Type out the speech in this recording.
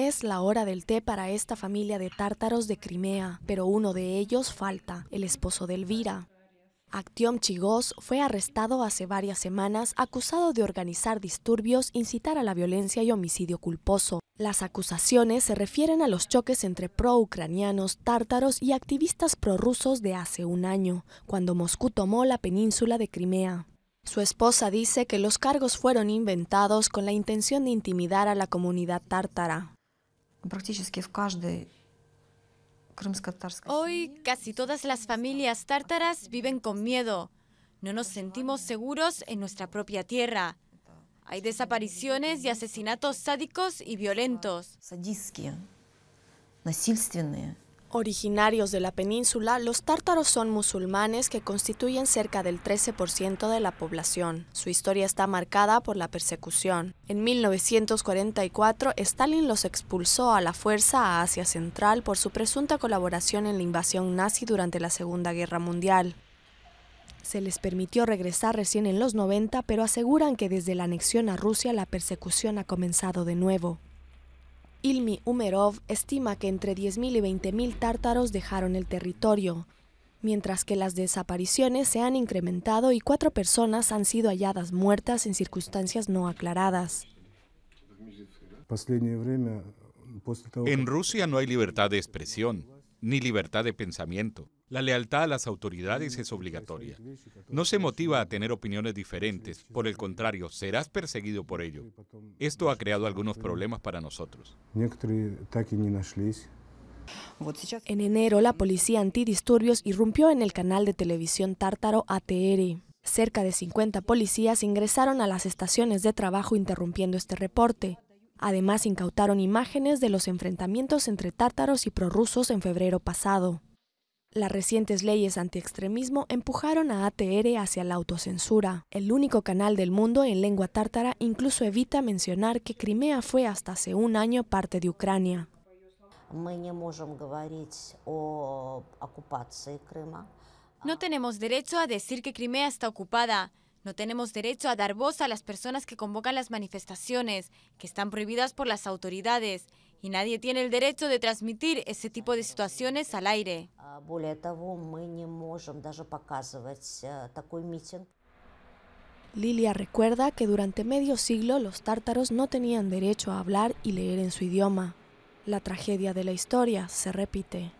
Es la hora del té para esta familia de tártaros de Crimea, pero uno de ellos falta, el esposo de Elvira. Actiom Chigos fue arrestado hace varias semanas acusado de organizar disturbios, incitar a la violencia y homicidio culposo. Las acusaciones se refieren a los choques entre pro-ucranianos, tártaros y activistas prorrusos de hace un año, cuando Moscú tomó la península de Crimea. Su esposa dice que los cargos fueron inventados con la intención de intimidar a la comunidad tártara. Hoy casi todas las familias tártaras viven con miedo. No nos sentimos seguros en nuestra propia tierra. Hay desapariciones y asesinatos sádicos y violentos. Originarios de la península, los tártaros son musulmanes que constituyen cerca del 13% de la población. Su historia está marcada por la persecución. En 1944, Stalin los expulsó a la fuerza a Asia Central por su presunta colaboración en la invasión nazi durante la Segunda Guerra Mundial. Se les permitió regresar recién en los 90, pero aseguran que desde la anexión a Rusia la persecución ha comenzado de nuevo. Ilmi Umerov estima que entre 10.000 y 20.000 tártaros dejaron el territorio, mientras que las desapariciones se han incrementado y cuatro personas han sido halladas muertas en circunstancias no aclaradas. En Rusia no hay libertad de expresión ni libertad de pensamiento. La lealtad a las autoridades es obligatoria. No se motiva a tener opiniones diferentes, por el contrario, serás perseguido por ello. Esto ha creado algunos problemas para nosotros. Pues en enero, la policía antidisturbios irrumpió en el canal de televisión tártaro ATR. Cerca de 50 policías ingresaron a las estaciones de trabajo interrumpiendo este reporte. Además, incautaron imágenes de los enfrentamientos entre tártaros y prorrusos en febrero pasado. Las recientes leyes anti-extremismo empujaron a ATR hacia la autocensura. El único canal del mundo en lengua tártara incluso evita mencionar que Crimea fue hasta hace un año parte de Ucrania. No tenemos derecho a decir que Crimea está ocupada. No tenemos derecho a dar voz a las personas que convocan las manifestaciones, que están prohibidas por las autoridades, y nadie tiene el derecho de transmitir ese tipo de situaciones al aire. Э, Lilia recuerda que durante medio siglo los tártaros no tenían derecho a hablar y leer en su idioma. La tragedia de la historia se repite.